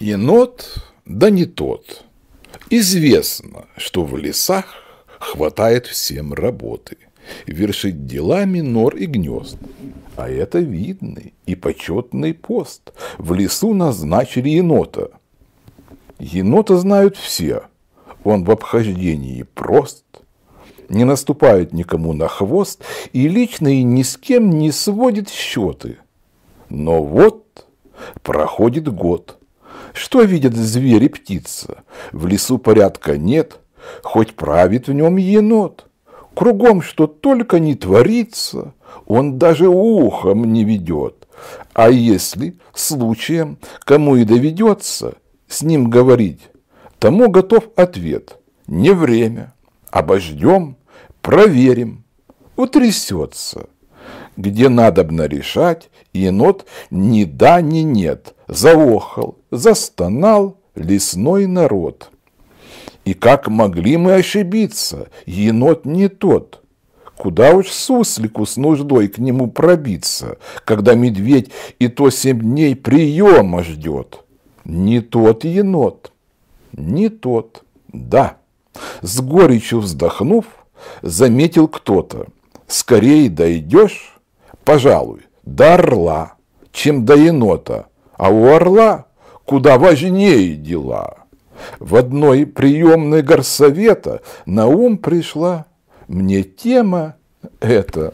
енот, да не тот. Известно, что в лесах хватает всем работы. Вершить дела минор и гнезд. А это видный и почетный пост. В лесу назначили енота. Енота знают все. Он в обхождении прост, не наступает никому на хвост и лично и ни с кем не сводит счеты. Но вот проходит год – что видят зверь и птица? В лесу порядка нет, хоть правит в нем енот. Кругом, что только не творится, он даже ухом не ведет. А если случаем кому и доведется с ним говорить, тому готов ответ. Не время. Обождем, проверим. Утрясется. Где надобно решать, енот ни да, ни нет – заохал, застонал лесной народ. И как могли мы ошибиться, енот не тот. Куда уж суслику с нуждой к нему пробиться, когда медведь и то семь дней приема ждет? Не тот енот, не тот, да. С горечью вздохнув, заметил кто-то. Скорее дойдешь, пожалуй, до орла, чем до енота а у орла куда важнее дела. В одной приемной горсовета на ум пришла мне тема эта